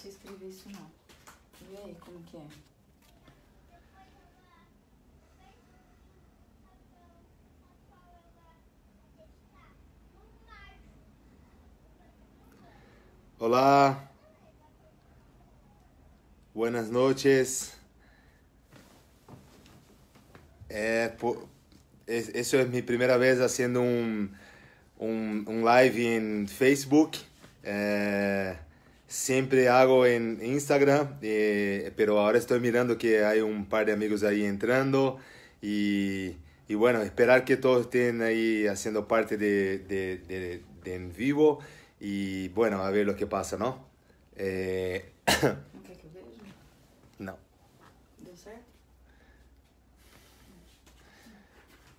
sei escrever isso não. Vê aí como que é. Olá. Buenas noches. É, por, es, é es mi vez fazendo um um live em Facebook. Eh, siempre hago en Instagram, eh, pero ahora estoy mirando que hay un par de amigos ahí entrando y, bueno, esperar que todos estén ahí haciendo parte de, en vivo y bueno, a ver lo que pasa, ¿no? Eh, no.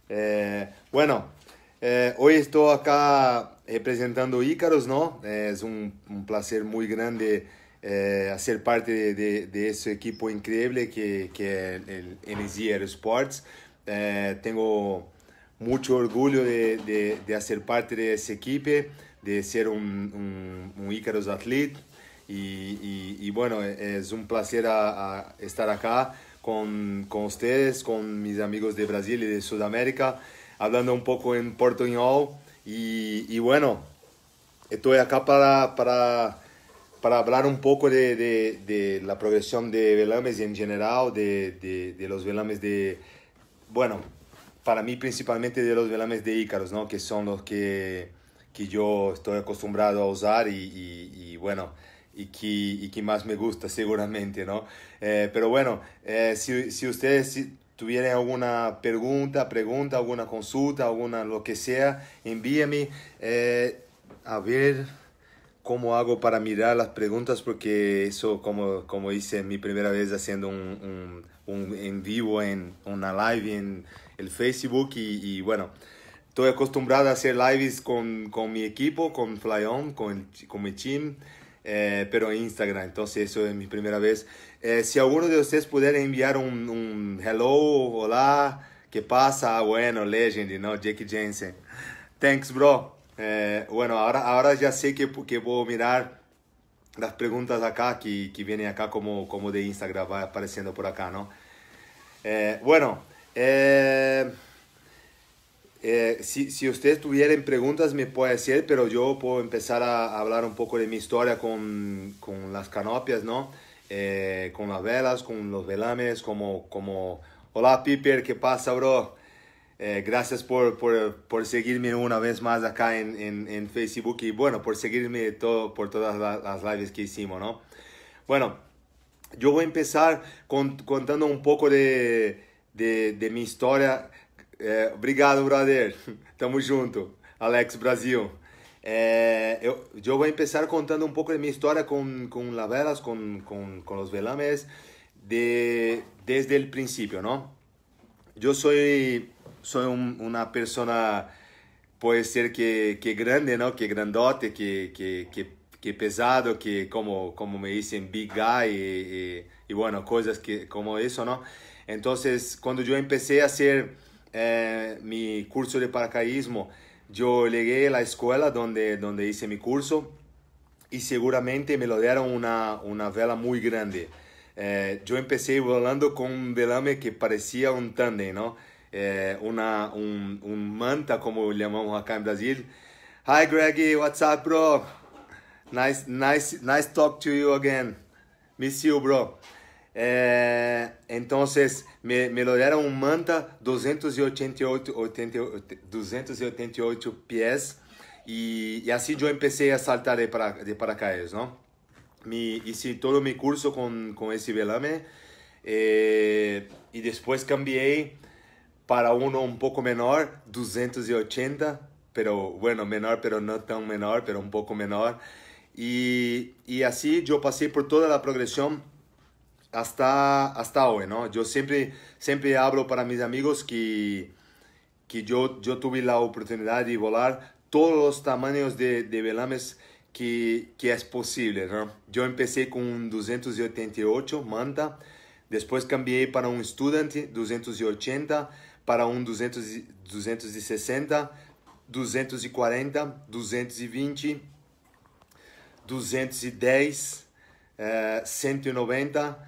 Eh, bueno, hoy estoy acá representando eh, Ícaros, ¿no? Eh, es un, placer muy grande eh, hacer parte de, ese equipo increíble que, es el Energy Aerosports. tengo mucho orgullo de, hacer parte de ese equipo, de ser un, un, atleta. Athlete. Y, bueno, es un placer estar acá con, ustedes, con mis amigos de Brasil y de Sudamérica, hablando un poco en portugués. Y, bueno, estoy acá para, para, hablar un poco de, la progresión de velames y en general de, los velames de, bueno, para mí principalmente de los velames de Ícaros, ¿no? que son los que, yo estoy acostumbrado a usar y, bueno, y que, y que, más me gusta seguramente, ¿no? Eh, pero bueno, eh, si, si, ustedes tuvieran alguna pregunta, pregunta, alguna consulta, alguna lo que sea, envíame eh, a ver cómo hago para mirar las preguntas, porque eso, como, como hice mi primera vez haciendo un, en vivo, en una live en el Facebook, y, bueno, estoy acostumbrado a hacer lives con, mi equipo, con Flyon, con, con mi team. Eh, pero en Instagram. Entonces, eso es mi primera vez. Eh, si alguno de ustedes pudiera enviar un, hello, hola, ¿qué pasa? Bueno, legend, ¿no? Jake Jensen. Thanks, bro. Eh, bueno, ahora, ahora ya sé que, que voy a mirar las preguntas acá que, que vienen acá como, como de Instagram, va apareciendo por acá, ¿no? bueno, eh, si, si ustedes tuvieran preguntas me puede hacer, pero yo puedo empezar a hablar un poco de mi historia con, con las canopias, ¿no? Eh, con las velas, con los velames, como, como hola Piper, ¿qué pasa, bro? Eh, gracias por, por, por, seguirme una vez más acá en, en, en, Facebook y bueno, por seguirme todo, por todas las, lives que hicimos, ¿no? Bueno, yo voy a empezar contando un poco de, de, de mi historia É, obrigado, brother. Tamo junto. Alex Brasil. É, eu vou começar é contando um pouco de minha história com com las velas, com com con, velames, de, desde o princípio não eu sou sou un, una persona, ser que, que, grande, não Que grandote, que, que, que, que pesado, que como, como me dizem big guy, e e bueno, coisas que, como isso não então quando eu comecei a hacer eh, mi curso de paracaidismo. Eu llegué a escola onde onde fiz meu curso e seguramente me lo deram uma uma vela muito grande. Eu eh, comecei empecé volando com um velame que parecia um tándem, não? Eh, una, manta, como chamamos aqui no Brasil. Hi, Greg, what's up, bro? Nice, nice, nice talk to you again. Miss you, bro então, me, melhoraram manta 288, 288 pés e, e assim eu comecei a saltar de, para, de paracaídas, não? Me hice todo o meu curso com, com esse velame e, é, e depois cambiei para um um pouco menor, 280, pero bueno, menor, pero não tão menor, pero um pouco menor. E, e assim eu passei por toda a progressão hasta, hasta hoy, ¿no? Yo siempre, siempre hablo para mis amigos que, que yo, yo tuve la oportunidad de volar todos los tamaños de, de velames que, que es posible, ¿no? Yo empecé con un 288 manta, depois cambiei para um Student 280, para um 200, 260, 240, 220, 210, eh, 190,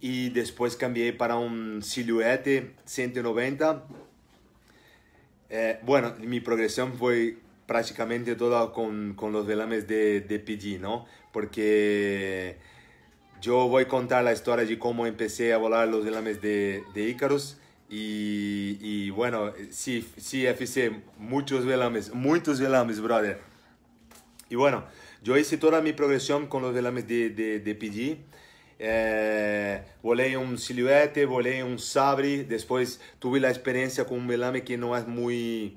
y después cambié para un Silhouette 190. Eh, bueno, mi progresión fue prácticamente toda con, con los velames de, de, PG, ¿no? Porque yo voy a contar la historia de cómo empecé a volar los velames de, de Icarus. Y, y, bueno, sí, sí, FC, muchos velames, muchos velames, brother. Y bueno, yo hice toda mi progresión con los velames de, de, de PG. É, volei um silhuete, volei um sabre. Depois tive a experiência com um velame que não é muito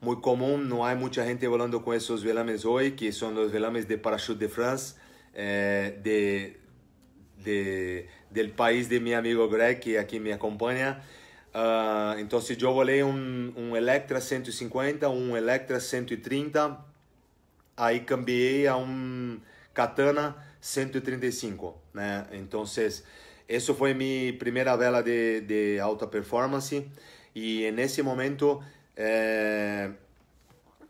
muito comum, não há muita gente volando com esses velames hoje, que são os velames de parachute de France, é, de, de, país de meu amigo Greg, que aqui me acompanha. Uh, ah, então, eu volei um, um Electra 150, um Electra 130, aí cambiei a um Katana 135 né? Então, isso foi minha primeira vela de, de alta performance e nesse momento é,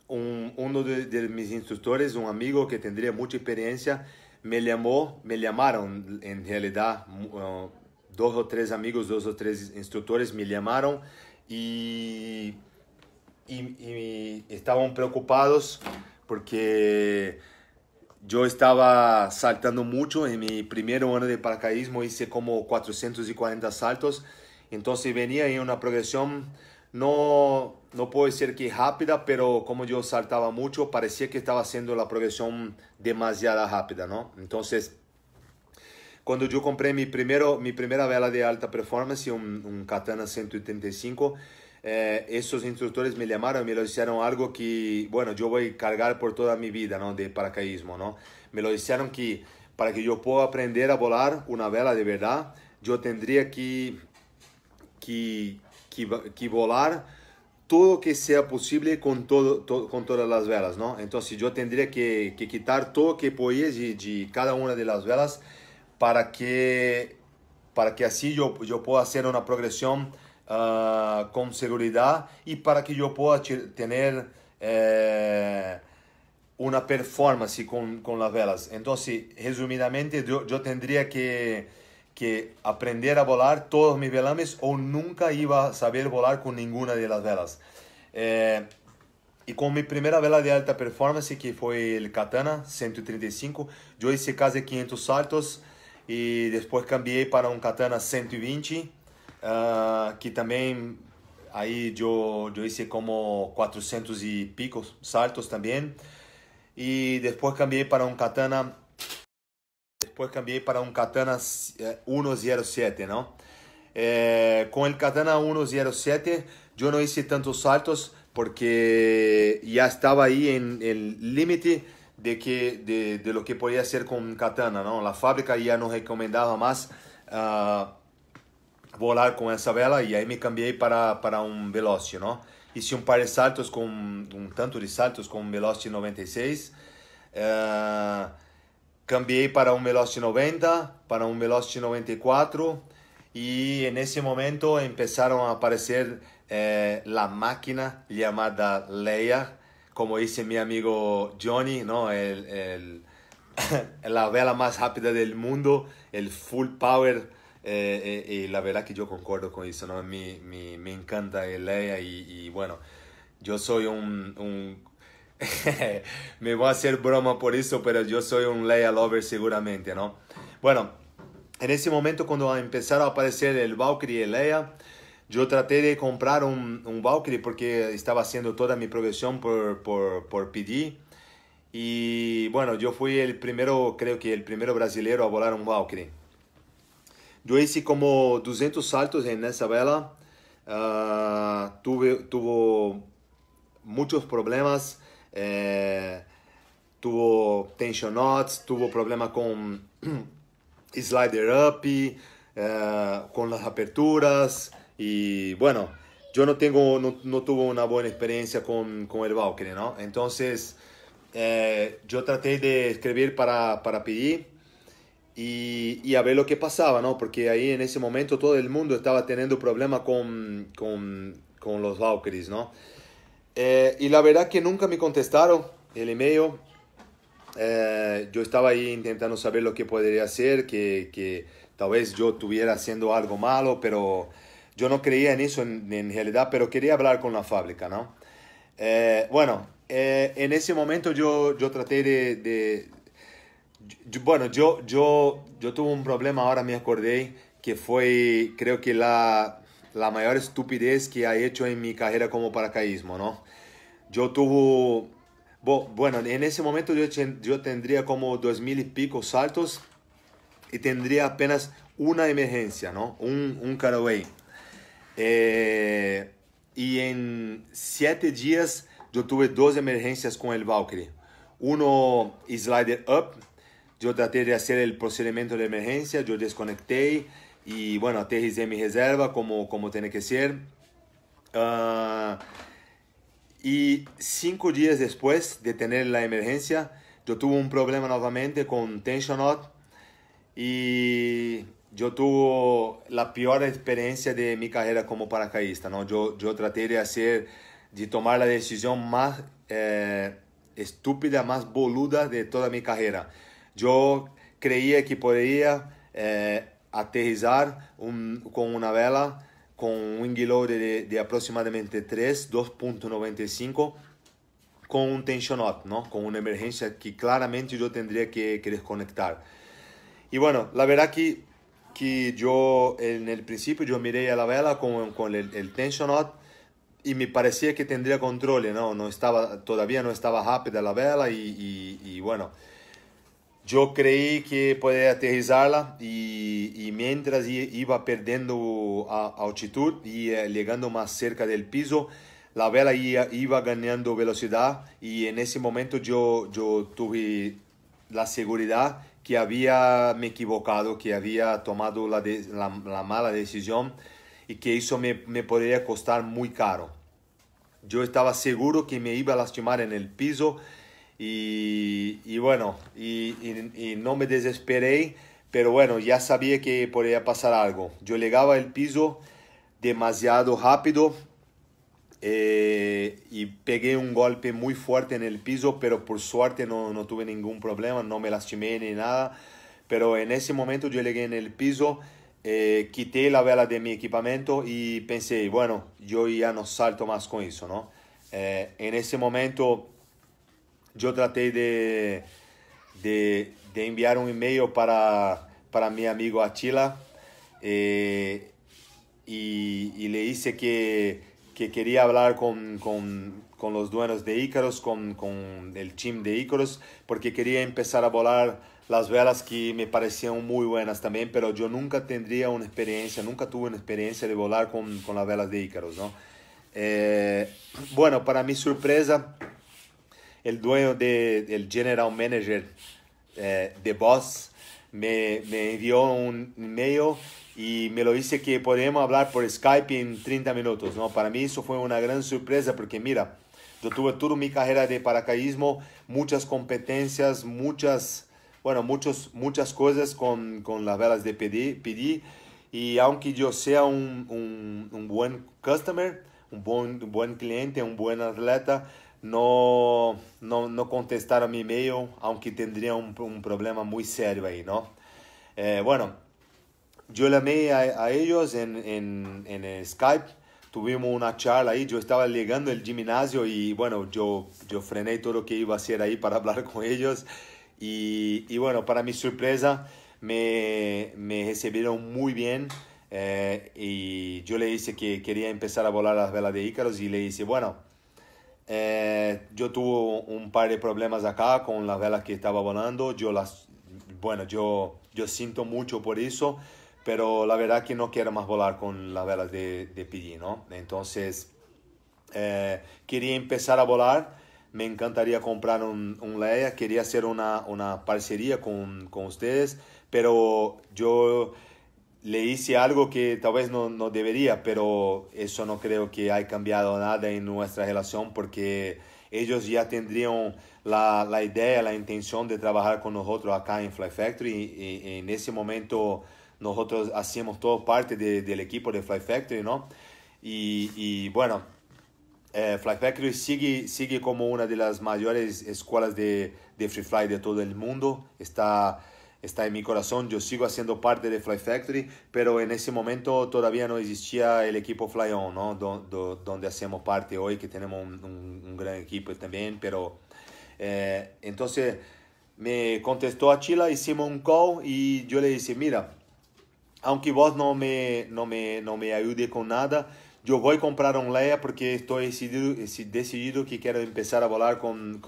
um, um de, de meus instrutores, um amigo que teria muita experiência, me chamou, me chamaram em realidade eh, dois ou três amigos, dois ou três instrutores me chamaram e, e, e estavam preocupados porque Yo estaba saltando mucho, en mi primer año de paracaidismo hice como 440 saltos, entonces venía en una progresión, no, no puedo decir que rápida, pero como yo saltaba mucho, parecía que estaba haciendo la progresión demasiada rápida, ¿no? Entonces, cuando yo compré mi, primero, mi primera vela de alta performance, un, un Katana 185, eh, esos instructores me llamaron y me lo hicieron algo que, bueno, yo voy a cargar por toda mi vida, ¿no? De paracaísmo. ¿no? Me lo hicieron que para que yo pueda aprender a volar una vela de verdad, yo tendría que, que, que, volar todo lo que sea posible con, todo, con todas las velas, Entonces yo tendría que, quitar todo que podía de, cada una de las velas para que, para que así yo, yo pueda hacer una progresión Ah, con seguridad y para que yo pueda tener eh, una performance con, las velas. Entonces, resumidamente, yo, tendría que, aprender a volar todos mis velames o nunca iba a saber volar con ninguna de las velas. Eh, y con mi primera vela de alta performance, que fue el Katana 135, yo hice casi 500 saltos y después cambié para un Katana 120 Ah, que también ahí yo, yo hice como 400 y picos saltos también. Y después cambié para un katana, después cambié para un katana 107, eh, ¿no? Eh, con el katana 107 yo no hice tantos saltos porque ya estaba ahí en el límite de, que, de, lo que podía hacer con katana, ¿no? La fábrica ya no recomendaba más. Ah, volar com essa vela e aí me cambiei para para um Velocity, não? Hice um par de saltos com um tanto de saltos com um Velocity 96. Uh, eh, cambiei para um Velocity 90, para um Velocity 94 e nesse momento começaram a aparecer eh, a máquina chamada Leia, como disse meu amigo Johnny, não? El, el, a vela mais rápida do mundo, o full power Eh, eh, y la verdad que yo concuerdo con eso, ¿no? Me, me, me encanta el y, y, bueno, yo soy un... me voy a hacer broma por eso, pero yo soy un Leia lover seguramente, ¿no? Bueno, en ese momento cuando empezaron a aparecer el Valkyrie y Leia, yo traté de comprar un, un Valkyrie porque estaba haciendo toda mi progresión por, por, por PD. Y bueno, yo fui el primero, creo que el primero brasileño a volar un Valkyrie. Yo hice como 200 saltos en esa vela. Ah, tuve, tuvo muchos problemas. Eh, tuvo tension knots, tuvo problemas con slider up, eh, con las aperturas. Y bueno, yo no, tengo, no, tuve una buena experiencia con, el Valkyrie, ¿no? Entonces, eh, yo traté de escribir para, para pedir y, a ver lo que pasaba, ¿no? Porque ahí en ese momento todo el mundo estaba teniendo problemas con, con, los Valkyries, ¿no? Eh, y la verdad que nunca me contestaron el email. Eh, yo estaba ahí intentando saber lo que podría hacer, que, tal vez yo estuviera haciendo algo malo, pero yo no creía en eso en, realidad, pero quería hablar con la fábrica, ¿no? Eh, bueno, en ese momento yo, yo traté de bueno, yo, yo, yo tuve un problema ahora, me acordé, que fue, creo que la, la mayor estupidez que ha hecho en mi carrera como paracaísmo. ¿no? Yo tuve, bueno, en ese momento yo, yo tendría como dos mil y pico saltos y tendría apenas una emergencia, ¿no? Un, un caraway. Eh, y en siete días yo tuve dos emergencias con el Valkyrie. Uno slider up, yo traté de hacer el procedimiento de emergencia, yo desconecté y bueno, aterricé mi reserva como, como tiene que ser. Ah, y cinco días después de tener la emergencia, yo tuve un problema nuevamente con tension knot y yo tuve la peor experiencia de mi carrera como paracaísta. ¿no? Yo, yo traté de hacer, de tomar la decisión más eh, estúpida, más boluda de toda mi carrera yo creía que podría eh, aterrizar um, con una vela con un um load de, de aproximadamente 3, 2.95 con un tension knot, con una emergencia que claramente yo tendría que, desconectar. Y e, bueno, la verdad que, que yo en el principio yo miré a la vela con, el, tension knot y me parecía que tendría control, ¿no? no estaba, todavía no estaba rápida la vela y bueno, yo creí que podía aterrizarla y, mientras iba perdiendo altitud y eh, llegando más cerca del piso, la vela iba ganando velocidad y en ese momento yo, tuve la seguridad que había me equivocado, que había tomado la, mala decisión y que eso me, podría costar muy caro. Yo estaba seguro que me iba a lastimar en el piso y, bueno, y, no me desesperé, pero bueno, ya sabía que podía pasar algo. Yo llegaba al piso demasiado rápido eh, y pegué un golpe muy fuerte en el piso, pero por suerte no, tuve ningún problema, no me lastimé ni nada. Pero en ese momento yo llegué en el piso. Eh, quité la vela de mi equipamiento y pensé, bueno, yo ya no salto más con eso, ¿no? Eh, en ese momento yo traté de, enviar un email para, para mi amigo Achila eh, y, le hice que, quería hablar con, los dueños de Ícaros, con, el team de Ícaros, porque quería empezar a volar las velas que me parecían muy buenas también, pero yo nunca tendría una experiencia, nunca tuve una experiencia de volar con, con las velas de Ícaros, ¿no? Eh, bueno, para mi sorpresa, el dueño del general manager eh, de Boss me, me, envió un email y me lo dice que podemos hablar por Skype en 30 minutos. ¿no? Para mí eso fue una gran sorpresa porque mira, yo tuve toda mi carrera de paracaidismo, muchas competencias, muchas, bueno, muchos, muchas cosas con, las velas de PD, y aunque yo sea un, buen customer, un buen, un buen cliente, un buen atleta, no, no, contestaron mi email, aunque tendría un, problema muy serio ahí, ¿no? Eh, bueno, yo llamé a, a ellos en, Skype, tuvimos una charla ahí, yo estaba llegando el gimnasio y bueno, yo, yo frené todo lo que iba a hacer ahí para hablar con ellos y, bueno, para mi sorpresa me, me recibieron muy bien. Eh, y yo le hice que quería empezar a volar las velas de Ícaros y le hice, bueno, eh, yo tuve un par de problemas acá con la vela que estaba volando. Yo las, bueno, yo, yo siento mucho por eso, pero la verdad que no quiero más volar con las velas de, de PG, ¿no? Entonces, eh, quería empezar a volar. Me encantaría comprar un, un Leia. Quería hacer una, una parcería con, con ustedes, pero yo le hice algo que tal vez no, debería, pero eso no creo que haya cambiado nada en nuestra relación porque ellos ya tendrían la, idea, la intención de trabajar con nosotros acá en Fly Factory y, en ese momento nosotros hacíamos todo parte del equipo de Fly Factory, ¿no? Y, bueno, eh, Fly Factory sigue, sigue como una de las mayores escuelas de, de free fly de todo el mundo. Está está en mi corazón. Yo sigo haciendo parte de Fly Factory, pero en ese momento todavía no existía el equipo Fly On, ¿no? donde hacemos parte hoy, que tenemos un, gran equipo también, pero eh, entonces me contestó a Chila, hicimos un call y yo le dije, mira, aunque vos no me, no me, no me ayude con nada, yo voy a comprar un Leia porque estoy decidido, decidido que quiero empezar a volar con,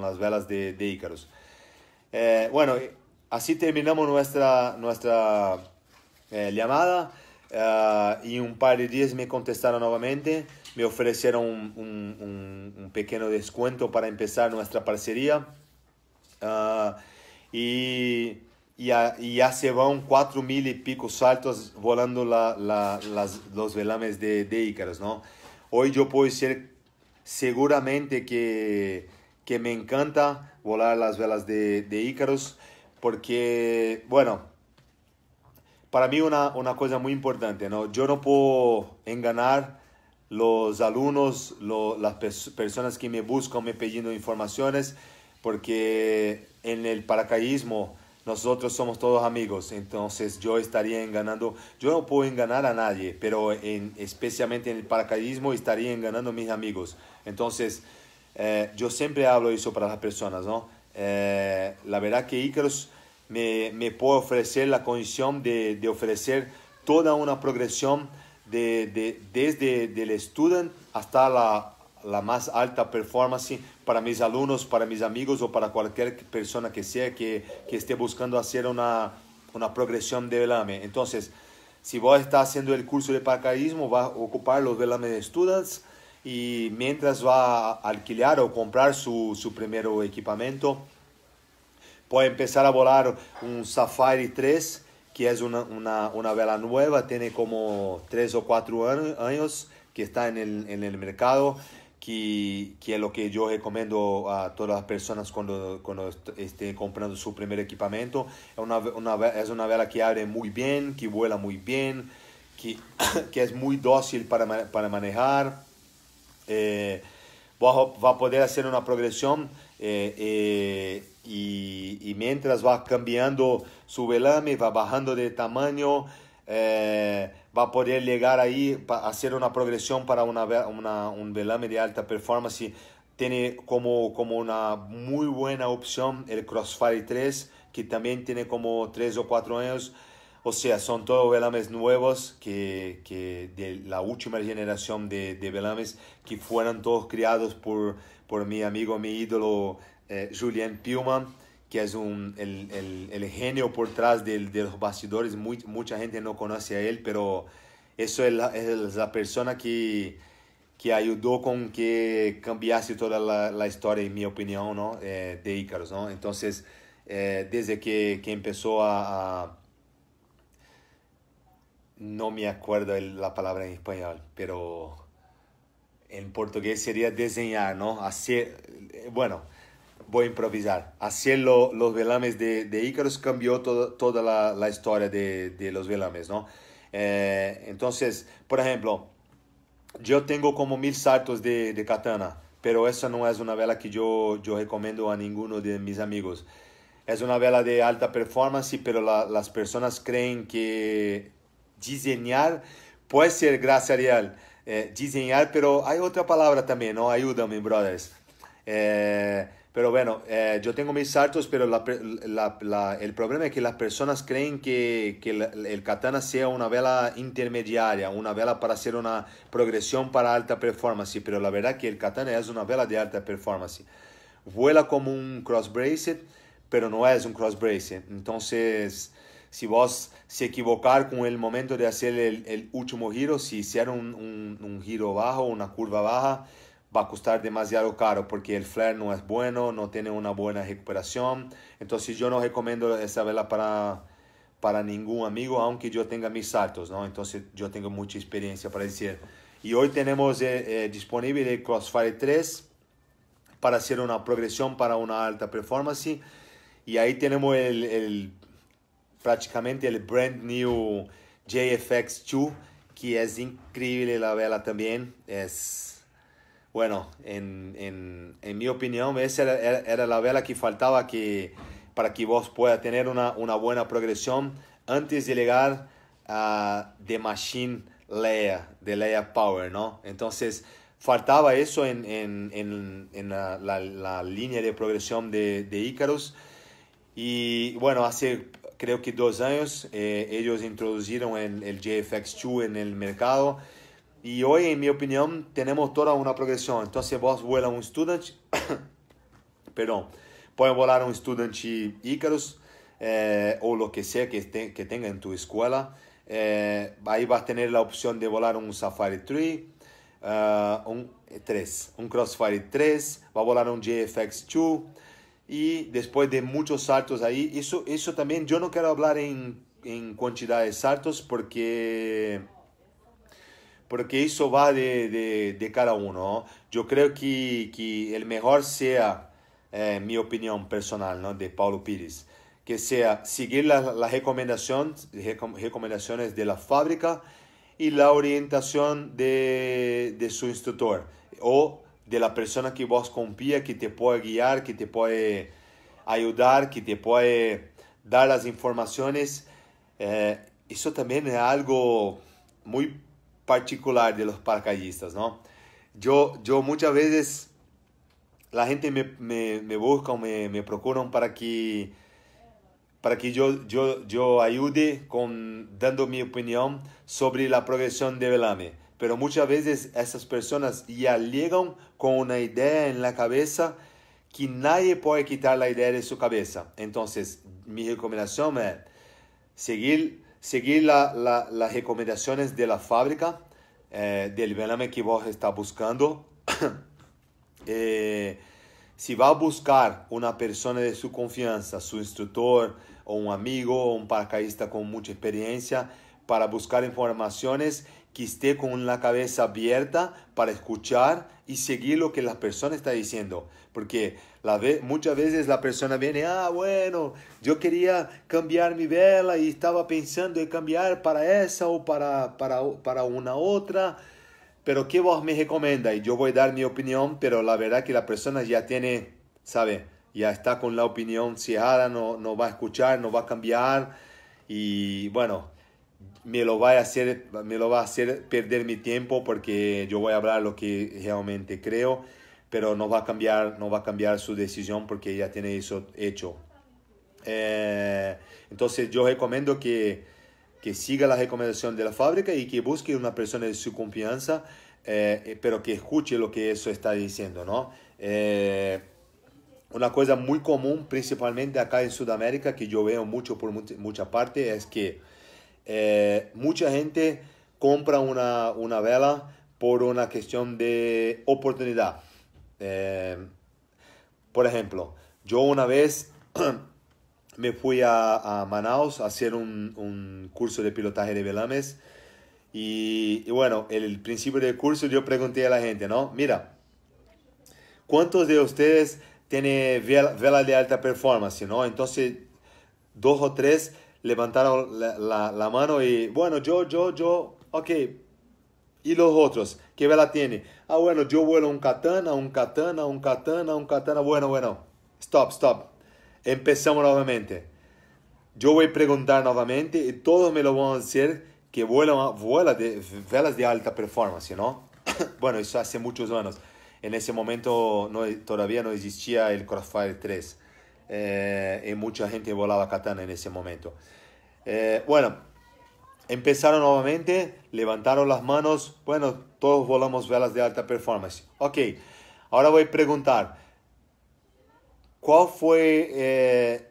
las velas de, Icarus. Eh, bueno, Así terminamos nuestra, nuestra eh, llamada ah, y un par de días me contestaron nuevamente. Me ofrecieron un, pequeño descuento para empezar nuestra parcería. Ah, y, ya se van cuatro mil y pico saltos volando las, los velames de, de ¿no? Hoy yo puedo decir seguramente que, me encanta volar las velas de, de ícaros porque, bueno, para mí una, una cosa muy importante, ¿no? Yo no puedo engañar los alumnos, lo, las personas que me buscan, me pidiendo informaciones, porque en el paracaidismo nosotros somos todos amigos, entonces yo estaría enganando, yo no puedo enganar a nadie, pero en, especialmente en el paracaidismo estaría enganando a mis amigos. Entonces, eh, yo siempre hablo eso para las personas, ¿no? Eh, la verdad que Icarus me, puede ofrecer la condición de, ofrecer toda una progresión de, desde el student hasta la, más alta performance para mis alumnos, para mis amigos o para cualquier persona que sea que, esté buscando hacer una, una progresión de velame. Entonces, si vos estás haciendo el curso de paracaidismo, va a ocupar los velames de students y mientras va a alquilar o comprar su, su primer equipamiento, Puede empezar a volar un Safari 3, que es una, una, vela nueva, tiene como 3 o 4 años que está en el, en el mercado, que, que, es lo que yo recomiendo a todas las personas cuando, cuando esté comprando su primer equipamiento. Es una, es una vela que abre muy bien, que vuela muy bien, que, que es muy dócil para, para manejar. Eh, va, a poder hacer una progresión. Eh, eh, y, mientras va cambiando su velame, va bajando de tamaño, eh, va a poder llegar ahí, a hacer una progresión para una, un velame de alta performance. Tiene como, como una muy buena opción el Crossfire 3, que también tiene como 3 o 4 años. O sea, son todos velames nuevos que, que de la última generación de, velames que fueron todos criados por, por mi amigo, mi ídolo eh, Julian que es un, el, el, genio por detrás de, los bastidores. mucha gente no conoce a él, pero eso es la, persona que, que, ayudó con que cambiase toda la, historia, en mi opinión, ¿no? Eh, de Icarus. Entonces, eh, desde que, que empezó a, No me acuerdo la palabra en español, pero en portugués sería diseñar, ¿no? Hacer, eh, bueno, voy a improvisar. Así los velames de, de Icarus cambió toda la, la historia de, de, los velames, ¿no? Eh, entonces, por ejemplo, yo tengo como mil saltos de, de, katana, pero esa no es una vela que yo, yo recomiendo a ninguno de mis amigos. Es una vela de alta performance, pero las personas creen que diseñar puede ser gracia real. Eh, diseñar, pero hay otra palabra también, ¿no? Ayúdame, brothers. Eh, pero bueno, eh, yo tengo mis saltos, pero el problema es que las personas creen que, el katana sea una vela intermediaria, una vela para hacer una progresión para alta performance, pero la verdad que el katana es una vela de alta performance. Vuela como un cross brace, pero no es un cross brace. Entonces, si vos se equivocar con el momento de hacer el, último giro, si hicieron un, un giro bajo, una curva baja, va a costar demasiado caro porque el flare no es bueno, no tiene una buena recuperación. Entonces yo no recomiendo esa vela para, para ningún amigo, aunque yo tenga mis saltos, ¿no? Entonces yo tengo mucha experiencia para decir. Y hoy tenemos eh, eh, disponible el Crossfire 3 para hacer una progresión para una alta performance. Y ahí tenemos el, prácticamente el brand new JFX2, que es increíble la vela también. Es bueno, en, en, en mi opinión, esa era, la vela que faltaba que, para que vos puedas tener una, una buena progresión antes de llegar a The Machine Layer, de Layer Power, ¿no? Entonces, faltaba eso en, en la, la, la, línea de progresión de, Icarus. Y bueno, hace creo que dos años eh, ellos introdujeron el, el 2 en el mercado Y hoy, en mi opinión, tenemos toda una progresión. Entonces, vos vuela un estudante perdón, puede volar un estudante Icarus eh, o lo que sea que, te, que tenga en tu escuela. Eh, ahí vas a tener la opción de volar un Safari 3, uh, eh, un 3, eh, un Crossfire 3, va a volar un JFX 2 y después de muchos saltos ahí, eso, eso también yo no quiero hablar en, en cantidad de saltos porque porque eso va de, de, de cada uno. Yo creo que, que, el mejor sea, eh, mi opinión personal, ¿no? de Paulo Pires, que sea seguir las recomendaciones, recomendaciones de la fábrica y la orientación de, de, su instructor o de la persona que vos confía, que te puede guiar, que te puede ayudar, que te puede dar las informaciones. Eh, eso también es algo muy particular de los paracaidistas, ¿no? Yo, yo muchas veces la gente me, me, busca, me, me procuran para que, para que yo, yo, yo ayude con, dando mi opinión sobre la progresión de velame. Pero muchas veces esas personas ya llegan con una idea en la cabeza que nadie puede quitar la idea de su cabeza. Entonces, mi recomendación es seguir seguir las recomendaciones de la fábrica eh, del Vename que vos está buscando. Eh, si va a buscar una persona de su confianza, su instructor o un amigo o un paracaidista con mucha experiencia para buscar informaciones que esté con la cabeza abierta para escuchar y seguir lo que la persona está diciendo. Porque la muchas veces la persona viene, ah, bueno, yo quería cambiar mi vela y estaba pensando en cambiar para esa o para, para, para una otra. Pero ¿qué vos me recomienda? Y yo voy a dar mi opinión, pero la verdad que la persona ya tiene, ¿sabe? Ya está con la opinión cerrada, no, no va a escuchar, no va a cambiar. Y bueno, me lo va a hacer me lo va a hacer perder mi tiempo porque yo voy a hablar lo que realmente creo pero no va a cambiar no va a cambiar su decisión porque ya tiene eso hecho eh, entonces yo recomiendo que, siga la recomendación de la fábrica y que busque una persona de su confianza eh, eh, pero que escuche lo que eso está diciendo no una cosa muy común principalmente acá en Sudamérica que yo veo mucho por mucha parte es que eh, mucha gente compra una, una, vela por una cuestión de oportunidad. Eh, por ejemplo, yo una vez me fui a, Manaus a hacer un, un, curso de pilotaje de velames. Y, bueno, el, el principio del curso yo pregunté a la gente, ¿no? Mira, ¿cuántos de ustedes tiene vela, vela de alta performance, ¿no? Entonces, dos o tres levantaron la, mano y, bueno, yo, yo, yo, ok. ¿Y los otros? ¿Qué vela tiene? Ah, bueno, yo vuelo un katana, un katana, un katana, un katana. Bueno, bueno, stop, stop. Empezamos nuevamente. Yo voy a preguntar nuevamente y todos me lo van a decir que vuelan vuela de, velas de alta performance, ¿no? bueno, eso hace muchos años. En ese momento todavía no existía el Crossfire 3 eh, y mucha gente volaba katana en ese momento. Eh, bueno, empezaron nuevamente, levantaron las manos, bueno, todos volamos velas de alta performance. Ok, ahora voy a preguntar, ¿cuál fue eh,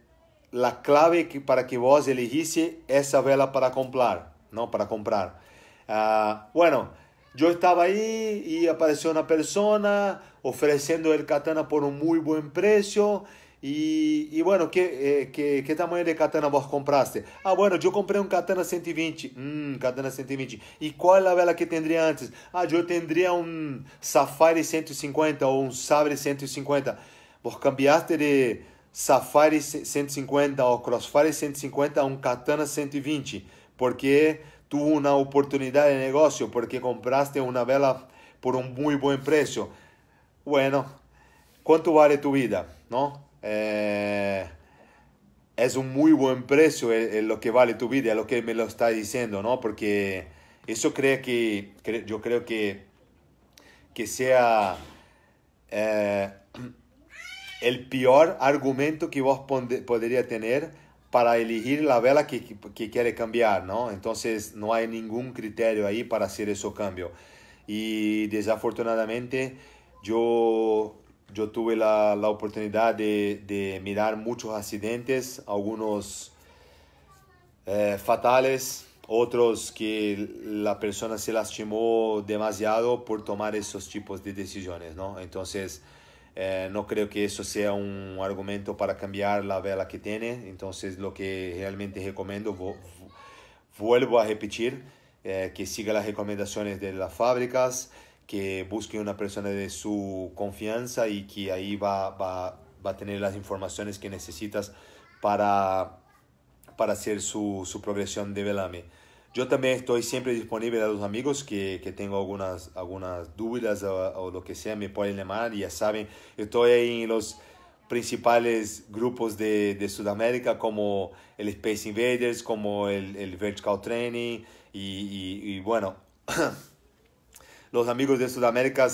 la clave que, para que vos elegiste esa vela para comprar? No, para comprar. Ah, bueno, yo estaba ahí y apareció una persona ofreciendo el katana por un muy buen precio E e bueno, que eh, que que tamanho de katana vos compraste? Ah, bueno, eu compré um katana 120. Hum, katana 120. qual é a vela que tendria antes? Ah, eu teria um Safari 150 ou um Sabre 150. Vos cambiaste de Safari 150 ou Crossfire 150 a um katana 120 porque tuve uma oportunidade de negocio, porque compraste uma vela por um muito bom preço. Bueno, quanto vale tu vida? não? Eh, es un muy buen precio en eh, eh, lo que vale tu vida, lo que me lo está diciendo, ¿no? Porque eso creo que, yo creo que, que sea el peor argumento que vos podría tener para elegir la vela que, que, quiere cambiar, ¿no? Entonces no hay ningún criterio ahí para hacer ese cambio. Y desafortunadamente yo, yo tuve la, oportunidad de, mirar muchos accidentes, algunos eh, fatales, otros que la persona se lastimó demasiado por tomar esos tipos de decisiones, Entonces, eh, no creo que eso sea un argumento para cambiar la vela que tiene. Entonces, lo que realmente recomiendo, vuelvo a repetir, eh, que siga las recomendaciones de las fábricas, que busque una persona de su confianza y que ahí va, va, va a tener las informaciones que necesitas para, para hacer su, su progresión de velame. Yo también estoy siempre disponible a los amigos que, que tengo algunas, algunas dudas o, lo que sea, me pueden llamar, ya saben, estoy ahí en los principales grupos de, de Sudamérica como el Space Invaders, como el, Vertical Training y bueno, los amigos de Sudamérica,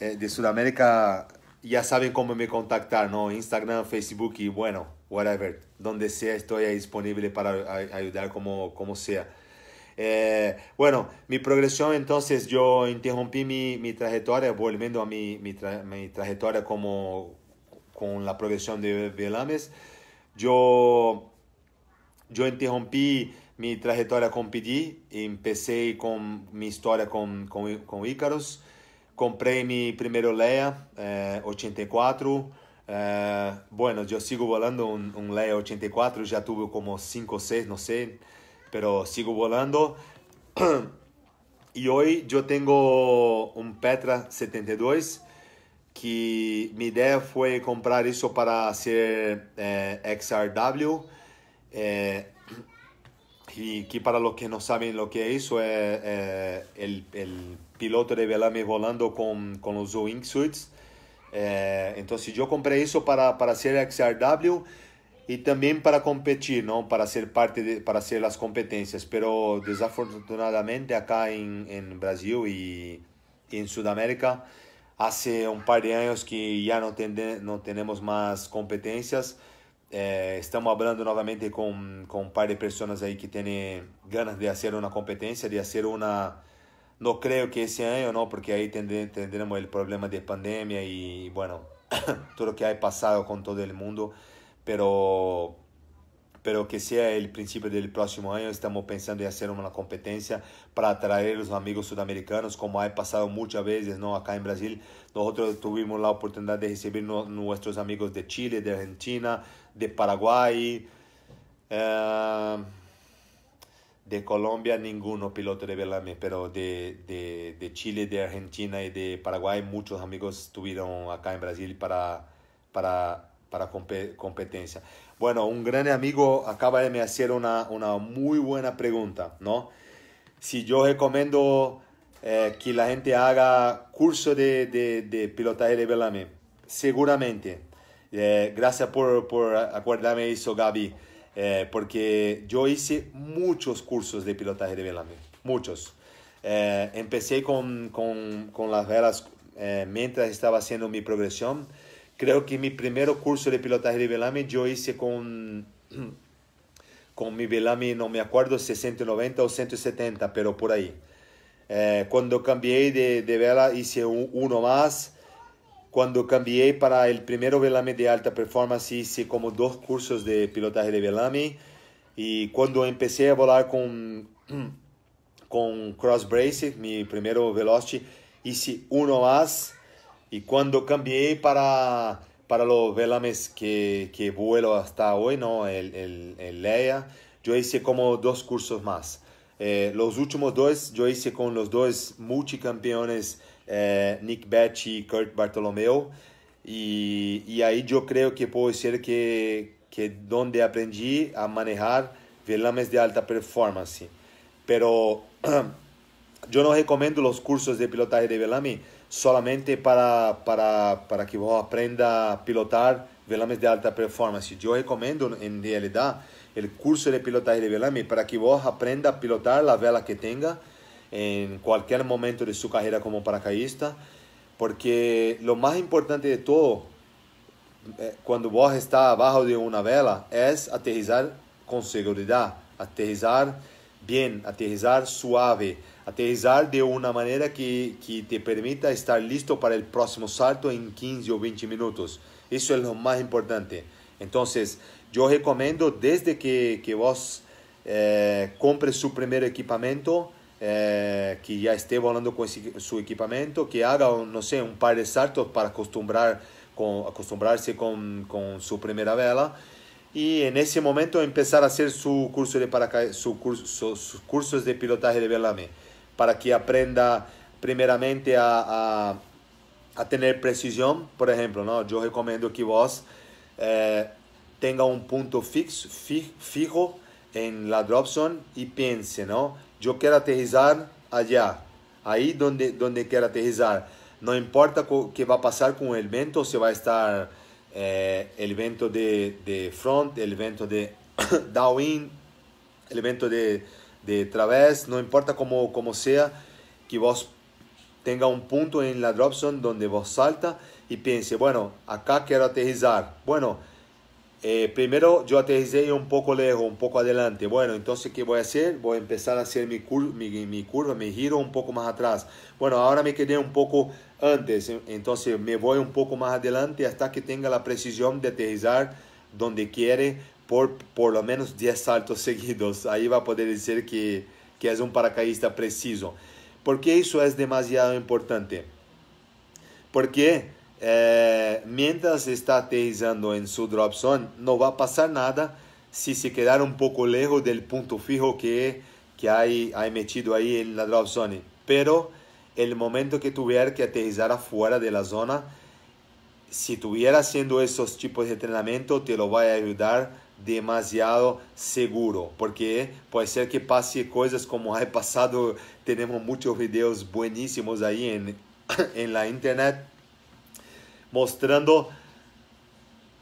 eh, de Sudamérica ya saben cómo me contactar, ¿no? Instagram, Facebook y bueno, whatever. Donde sea, estoy disponible para ayudar como, como sea. Eh, bueno, mi progresión entonces, yo interrumpí mi, mi trayectoria, volviendo a mi, mi, trayectoria como con la progresión de Velames. Yo, yo interrumpí minha trajetória com PD. comecei com minha história com, com, com Icarus. Comprei meu primeiro Leia, eh, 84. Eh, bueno, eu sigo volando um, um Leia 84, já tive como 5 ou 6, não sei, mas sigo volando. e hoje eu tenho um Petra 72 que minha ideia foi comprar isso para ser eh, XRW. Eh, que, que, para los que no saben lo que hizo, es eh, el, el, piloto de Velame volando con, con los wingsuits. Eh, entonces yo compré eso para, para hacer XRW y también para competir, Para ser parte de, para hacer las competencias. Pero desafortunadamente acá en, en Brasil y, en Sudamérica hace un par de años que ya no, no tenemos más competencias estamos hablando nuevamente con, con, un um par de personas ahí que tienen ganas de hacer una competencia, de hacer una... No creo que este año, ¿no? Porque ahí tendremos el problema de pandemia y, e, bueno, todo lo que ha pasado con todo el mundo. Pero, pero que sea el principio del próximo año, estamos pensando en em hacer una competencia para atraer a los amigos sudamericanos, como ha pasado muchas veces, ¿no? Acá en Brasil, nosotros tuvimos la oportunidad de recibir a nuestros amigos de Chile, de Argentina, de Paraguay, eh, de Colombia ninguno piloto de Belame, pero de, Chile, de Argentina y de Paraguay muchos amigos estuvieron acá en Brasil para, para, competencia. Bueno, un gran amigo acaba de me hacer una, muy buena pregunta, ¿no? Si yo recomiendo eh, que la gente haga curso de, de, de pilotaje de Belame, seguramente, eh, gracias por, por, acordarme eso, Gaby, eh, porque yo hice muchos cursos de pilotaje de velamen, muchos. Eh, empecé con, las velas mientras estaba haciendo mi progresión. Creo que mi primer curso de pilotaje de velamen yo hice con, con mi velamen, no me acuerdo, 690 o 170, pero por ahí. cuando cambié de, vela hice uno más cuando cambié para el primer velame de alta performance hice como dos cursos de pilotaje de velame y cuando empecé a volar con, con Cross Brace, mi primer Velocity, hice uno más y cuando cambié para, para los velames que, que vuelo hasta hoy, ¿no? el, el, yo hice como dos cursos más. Eh, los últimos dos yo hice con los dos multicampeones é, Nick Bett e Kurt Bartolomeu. e e aí eu creio que pode ser que, que onde aprendi a manejar velames de alta performance. Pero eu não recomendo os cursos de pilotaje de velame solamente para, para, para que você aprenda a pilotar velames de alta performance. Eu recomendo em realidade, o curso de pilotaje de velame para que você aprenda a pilotar a vela que tenha. en cualquier momento de su carrera como paracaidista, porque lo más importante de todo, eh, cuando vos estás abajo de una vela, es aterrizar con seguridad, aterrizar bien, aterrizar suave, aterrizar de una manera que, que, te permita estar listo para el próximo salto en 15 o 20 minutos. Eso es lo más importante. Entonces, yo recomiendo desde que, que vos eh, compres su primer equipamiento, eh, que ya esté volando con su equipamiento, que haga, no sé, un par de saltos para acostumbrar acostumbrarse con, su primera vela y en ese momento empezar a hacer su curso de su curso, sus cursos de pilotaje de me para que aprenda primeramente a, tener precisión. Por ejemplo, ¿no? yo recomiendo que vos eh, tenga un punto fijo en la drop y piense, ¿no? Yo quiero aterrizar allá, ahí donde, donde quiero aterrizar. No importa qué va a pasar con el viento, si va a estar eh, el viento de, front, el viento de downwind, el viento de, través, no importa cómo, cómo sea, que vos tenga un punto en la drop donde vos salta y piense, bueno, acá quiero aterrizar. Bueno, eh, primero yo aterrizé un poco lejos, un poco adelante. Bueno, entonces ¿qué voy a hacer? Voy a empezar a hacer mi, mi, curva, me giro un poco más atrás. Bueno, ahora me quedé un poco antes, entonces me voy un poco más adelante hasta que tenga la precisión de aterrizar donde quiere por, por lo menos 10 saltos seguidos. Ahí va a poder decir que, es un paracaidista preciso. ¿Por qué eso es demasiado importante? Porque eh, mientras está aterrizando en su drop zone, no va a pasar nada si se quedara un poco lejos del punto fijo que, hay, metido ahí en la drop zone. Pero el momento que tuviera que aterrizar afuera de la zona, si tuviera haciendo esos tipos de entrenamiento, te lo va a ayudar demasiado seguro, porque puede ser que pase cosas como ha pasado, tenemos muchos videos buenísimos ahí en, en la internet mostrando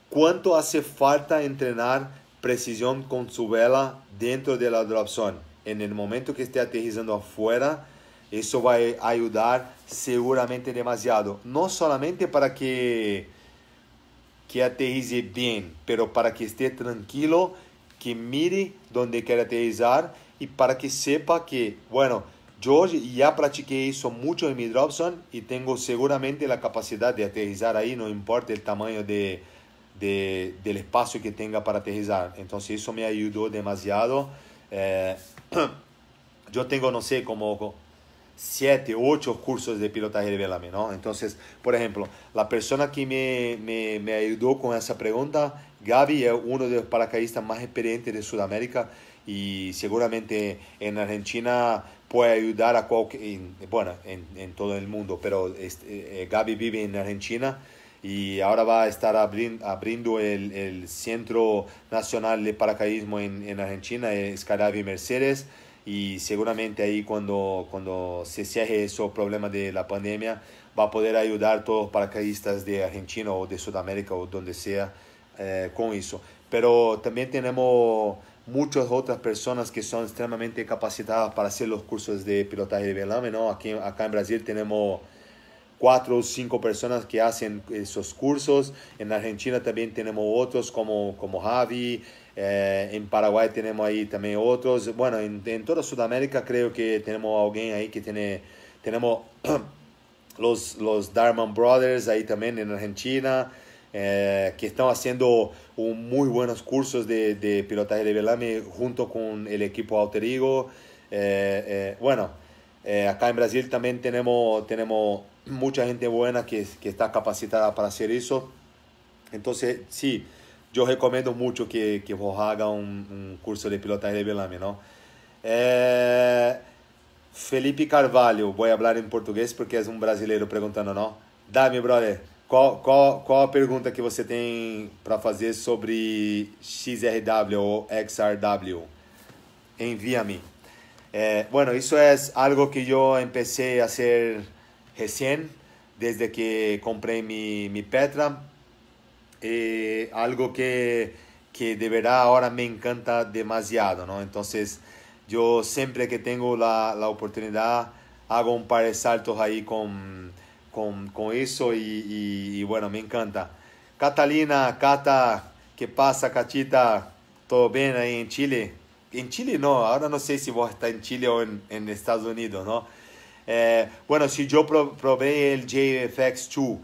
cuánto hace falta entrenar precisión con su vela dentro de la zone. En el momento que esté aterrizando afuera, eso va a ayudar seguramente demasiado. No solamente para que, que aterrice bien, pero para que esté tranquilo, que mire donde quiere aterrizar y para que sepa que, bueno, yo ya practiqué eso mucho en mi dropson y tengo seguramente la capacidad de aterrizar ahí, no importa el tamaño del espacio que tenga para aterrizar. Entonces eso me ayudó demasiado. Eh, yo tengo, no sé, como 7, 8 cursos de pilotaje de velame, ¿no? Entonces, por ejemplo, la persona que me, me ayudó con esa pregunta, Gaby, es uno de los paracaidistas más experientes de Sudamérica y seguramente en Argentina puede ayudar a cualquier, bueno, en, todo el mundo, pero este, eh, Gaby vive en Argentina y ahora va a estar abriendo, el, Centro Nacional de Paracaidismo en, en Argentina, Escalavi Mercedes, y seguramente ahí cuando, cuando se cierre ese problema de la pandemia va a poder ayudar a todos los paracaidistas de Argentina o de Sudamérica o donde sea eh, con eso. Pero también tenemos muchas otras personas que son extremadamente capacitadas para hacer los cursos de pilotaje de velamen, Aquí, acá en Brasil tenemos cuatro o cinco personas que hacen esos cursos. En Argentina también tenemos otros como, Javi. Eh, en Paraguay tenemos ahí también otros. Bueno, en, toda Sudamérica creo que tenemos alguien ahí que tiene... Tenemos los, los Darman Brothers ahí también en Argentina. Eh, que están haciendo muy buenos cursos de, pilotaje de velame junto con el equipo Alterigo. Eh, eh, bueno, acá en Brasil también tenemos, tenemos mucha gente buena que, está capacitada para hacer eso. Entonces, sí, yo recomiendo mucho que, vos haga un, curso de pilotaje de velame, ¿no? Felipe Carvalho, voy a hablar en portugués porque es un brasileiro preguntando, ¿no? Dame, brother. Qual, qual, qual a pergunta que você tem para fazer sobre XRW ou XRW? Envia-me. Eh, é, bueno, isso é algo que eu empecé a fazer recém, desde que comprei mi, mi Petra. Eh, algo que, que de verdade agora me encanta demasiado, ¿no? Entonces, eu sempre que tenho a oportunidade, hago um par de saltos aí com con, eso y, bueno, me encanta. Catalina, Cata, ¿qué pasa, Cachita? ¿Todo bien ahí en Chile? En Chile no, ahora no sé si vos estás en Chile o en, en Estados Unidos, ¿no? Eh, bueno, si yo probé el JFX2,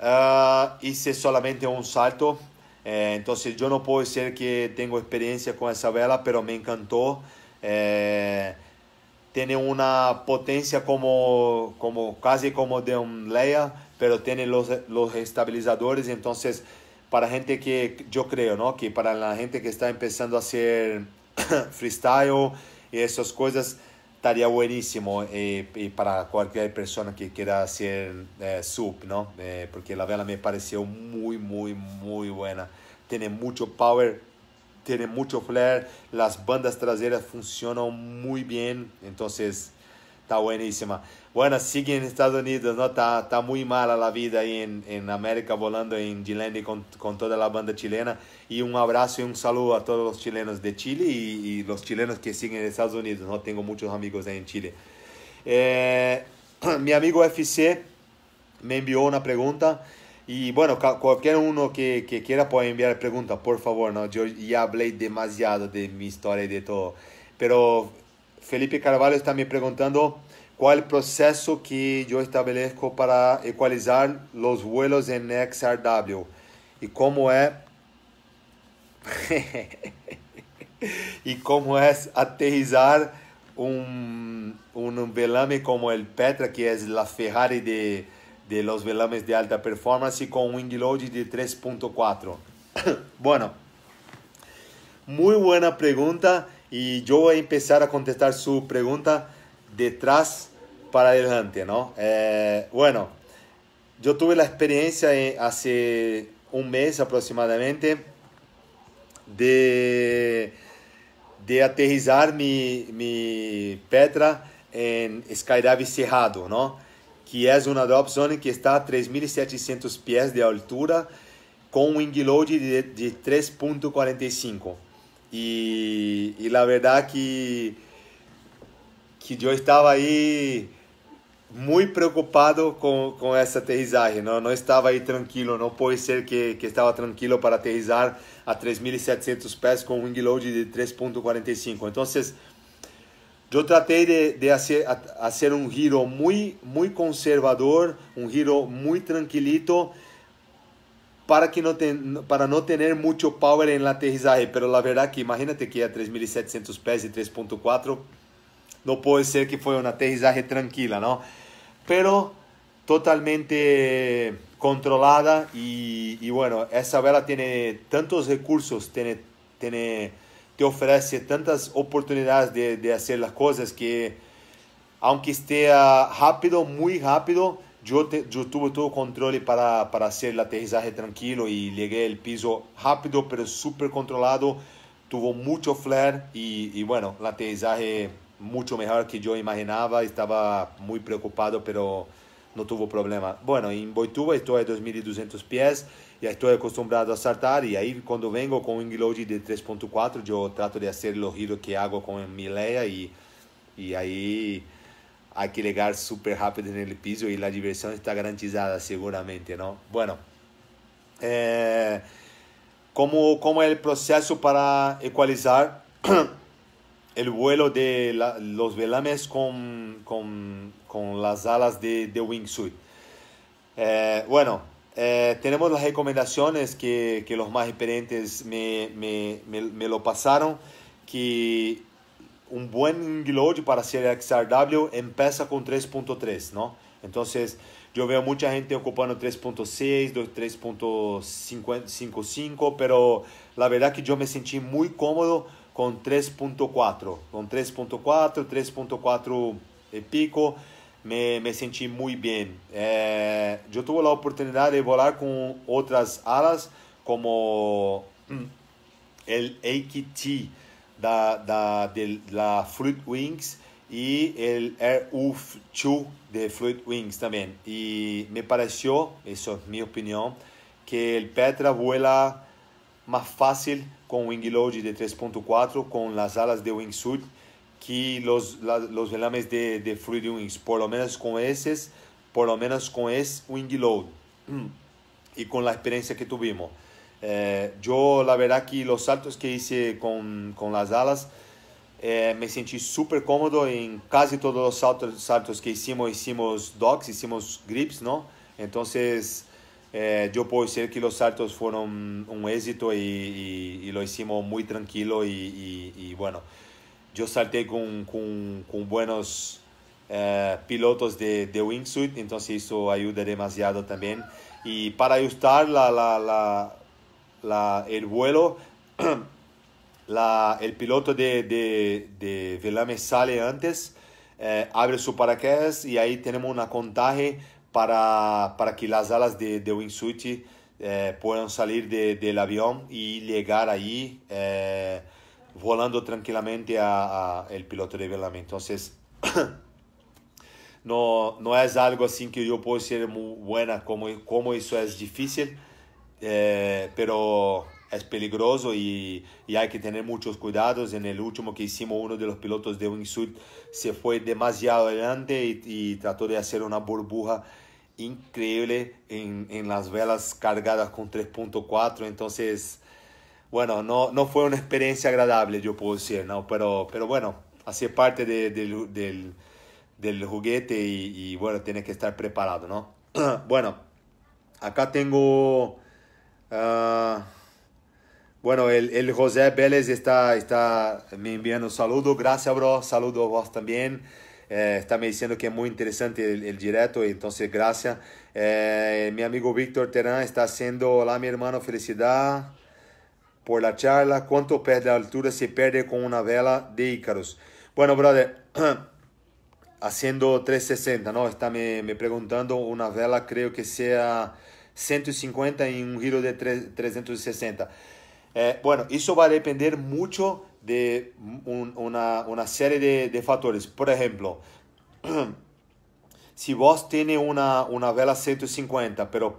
eh, hice solamente un salto, eh, entonces yo no puedo decir que tengo experiencia con esa vela, pero me encantó tiene una potencia como, como casi como de un Leia, pero tiene los, los estabilizadores, entonces para gente que yo creo, ¿no? Que para la gente que está empezando a hacer freestyle y esas cosas, estaría buenísimo eh, y para cualquier persona que quiera hacer eh, SUP, sub, ¿no? Eh, porque la vela me pareció muy, muy, muy buena. Tiene mucho power, tiene mucho flair, las bandas traseras funcionan muy bien, entonces está buenísima. Bueno, sigue en Estados Unidos, ¿no? Está, está muy mala la vida ahí en, en América, volando en Chile con, con, toda la banda chilena. Y un abrazo y un saludo a todos los chilenos de Chile y, los chilenos que siguen en Estados Unidos, ¿no? Tengo muchos amigos ahí en Chile. Eh, mi amigo FC me envió una pregunta. Y bueno, cualquier uno que, que, quiera puede enviar preguntas, por favor, ¿no? Yo ya hablé demasiado de mi historia y de todo. Pero Felipe Carvalho está me preguntando cuál proceso que yo establezco para ecualizar los vuelos en XRW y cómo es y cómo es aterrizar un, un velame como el Petra, que es la Ferrari de de los velames de alta performance con un load de 3.4. bueno, muy buena pregunta y yo voy a empezar a contestar su pregunta detrás para adelante, ¿no? Eh, bueno, yo tuve la experiencia eh, hace un mes aproximadamente de, de aterrizar mi, Petra en Skydive Cerrado, ¿no? que é uma drop que está a 3.700 pés de altura, com um wing load de, de 3.45. E, e a verdade que, que eu estava aí muito preocupado com, com essa aterrissagem. Não, não estava aí tranquilo, não pode ser que, que estava tranquilo para aterrissar a 3.700 pés com um wing load de 3.45. Então, Yo traté de, hacer, hacer, un giro muy, muy conservador, un giro muy tranquilito, para, que no para no tener mucho power en el aterrizaje. Pero la verdad que imagínate que a 3.700 pies y 3.4, no puede ser que fue un aterrizaje tranquila, ¿no? Pero totalmente controlada y, bueno, esa vela tiene tantos recursos, tiene, tiene te ofrece tantas oportunidades de, de hacer las cosas que aunque esté rápido, muy rápido, yo, tuve todo control para, para hacer el aterrizaje tranquilo y llegué al piso rápido pero súper controlado. Tuvo mucho flair y, bueno, el aterrizaje mucho mejor que yo imaginaba. Estaba muy preocupado, pero no tuvo problema. Bueno, en Boituba estoy a 2200 pies ya estou acostumado a saltar e aí quando vengo con wing load de 3.4 eu trato de fazer los giros que hago com a Mileia e aí ahí hay que ligar super rápido no piso e a diversão está garantizada seguramente, não Bueno, é, como como é o processo para ecualizar o vuelo de la, los velames com com con, alas de, de wingsuit? Eh, bueno, Eh, tenemos las recomendaciones que, los más experientes me, lo pasaron, que un buen load para hacer XRW empieza con 3.3, ¿no? Entonces, yo veo mucha gente ocupando 3.6, 3.55, pero la verdad que yo me sentí muy cómodo con 3.4, con 3.4, 3.4 y pico. me, me senti muito eh, bem. eu tive a oportunidade de voar com outras alas, como o AKT da, da, de Fluid Fruit Wings e Air RU2 de Fruit Wings também. E me pareceu, isso é minha opinião, que o Petra voa mais fácil com o wing load de 3.4 com as alas de wingsuit que los velames de, de Wings, por lo menos con esos, por lo menos con ese Wing Load y con la experiencia que tuvimos. Eh, yo la verdad que los saltos que hice con, con las alas, eh, me sentí súper cómodo en casi todos los saltos, saltos que hicimos, hicimos docks, hicimos grips, ¿no? Entonces, eh, yo puedo decir que los saltos fueron un éxito y, lo hicimos muy tranquilo y, y bueno yo salté con, buenos eh, pilotos de, de, wingsuit, entonces eso ayuda demasiado también. Y para ajustar la, la, la, el vuelo, el piloto de, de, de Velame sale antes, eh, abre su paracaídas y ahí tenemos una contaje para, que las alas de, de wingsuit eh, puedan salir del avión y llegar ahí volando tranquilamente a, el piloto de vela. Entonces, no, no es algo así que yo puedo ser muy buena, como, como eso es difícil, eh, pero es peligroso y, hay que tener muchos cuidados. En el último que hicimos, uno de los pilotos de Wingsuit se fue demasiado adelante y, trató de hacer una burbuja increíble en las velas cargadas con 3.4. Entonces, bueno, no, no fue una experiencia agradable, yo puedo decir, ¿no? Pero, pero bueno, así parte de, del, del, juguete y, bueno, tiene que estar preparado, ¿no? bueno, acá tengo... Ah, bueno, el, el, José Vélez está, está me enviando un saludo. Gracias, bro. Saludo a vos también. Eh, está me diciendo que es muy interesante el, directo, entonces gracias. Eh, mi amigo Víctor Terán está haciendo, hola mi hermano, felicidad por la charla. ¿Cuánto de altura se pierde con una vela de Ícaros? Bueno, brother, haciendo 360, ¿no? Está me, preguntando una vela, creo que sea 150 en un giro de 360. Eh, bueno, eso va a depender mucho de una, serie de, factores. Por ejemplo, si vos tiene una, una vela 150, pero,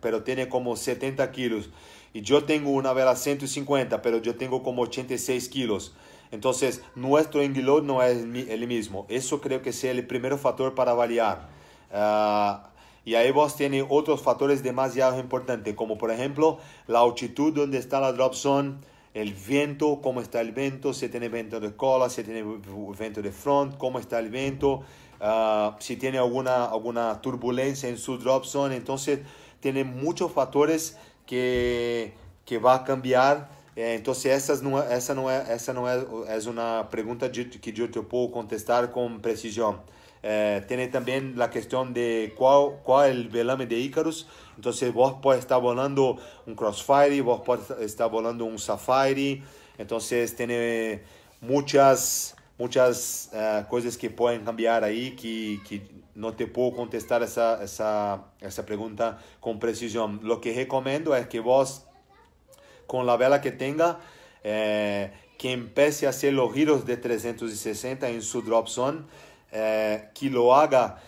pero tiene como 70 kilos, y yo tengo una vela 150, pero yo tengo como 86 kilos. Entonces, nuestro englobe no es el mismo. Eso creo que sea el primer factor para variar. Ah, y ahí vos tiene otros factores demasiado importantes, como por ejemplo la altitud donde está la drop zone, el viento, cómo está el viento, si tiene viento de cola, si tiene viento de front, cómo está el viento, ah, si tiene alguna, alguna turbulencia en su drop zone. Entonces, tiene muchos factores que, que vai cambiar. É, então, essas não, é, essa não é essa não é, é uma pergunta que eu posso contestar com precisão. É, tem também a questão de qual qual é o velame de Icarus. Então, você pode estar volando um Crossfire, você pode estar volando um Safari. Então, tem é, muitas muitas uh, coisas que podem cambiar aí que que no te puedo contestar esa, pregunta con precisión. Lo que recomiendo es que vos, con la vela que tenga, eh, que empiece a hacer los giros de 360 en su drop zone, eh, que lo haga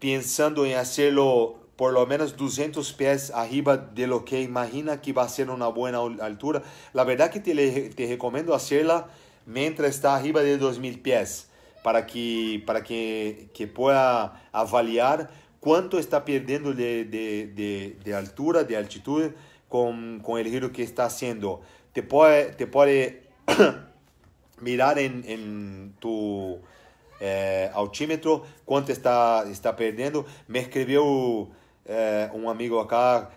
pensando en hacerlo por lo menos 200 pies arriba de lo que imagina que va a ser una buena altura. La verdad que te, te recomiendo hacerla mientras está arriba de 2000 pies para que, para que, pueda avaliar cuánto está perdiendo de, altura, de altitud con, el giro que está haciendo. Te puede, te mirar en, en tu altímetro eh, cuánto está, está perdiendo. Me escribió eh, un amigo acá,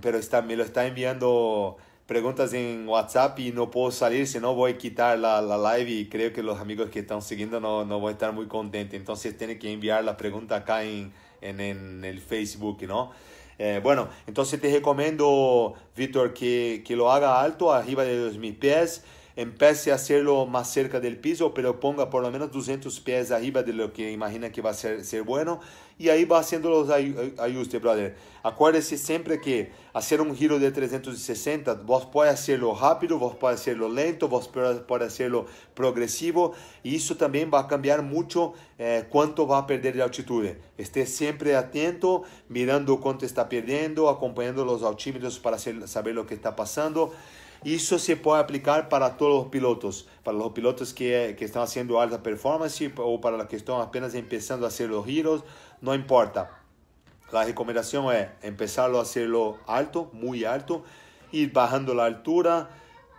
pero me lo está enviando preguntas en WhatsApp y no puedo salir, si no voy a quitar la, la, live y creo que los amigos que están siguiendo no, no van a estar muy contentos. Entonces tienen que enviar la pregunta acá en, en, en el Facebook, ¿no? Eh, bueno, entonces te recomiendo, Víctor, que, que lo haga alto, arriba de los pies. Empiece a hacerlo más cerca del piso, pero ponga por lo menos 200 pies arriba de lo que imagina que va a ser, ser bueno. Y ahí va haciendo los ajustes, brother. Acuérdese siempre que hacer un giro de 360, vos pode hacerlo rápido, vos pode hacerlo lento, vos pode hacerlo progresivo y eso también va a cambiar mucho eh, cuánto va a perder de altitud. Esté siempre atento, mirando cuánto está perdiendo acompañando los altímetros para saber lo que está pasando eso se puede aplicar para todos los pilotos, para los pilotos que, que haciendo alta performance o para los que están apenas empezando a hacer los giros no importa. La recomendación es empezarlo a hacerlo alto, muy alto, ir bajando la altura,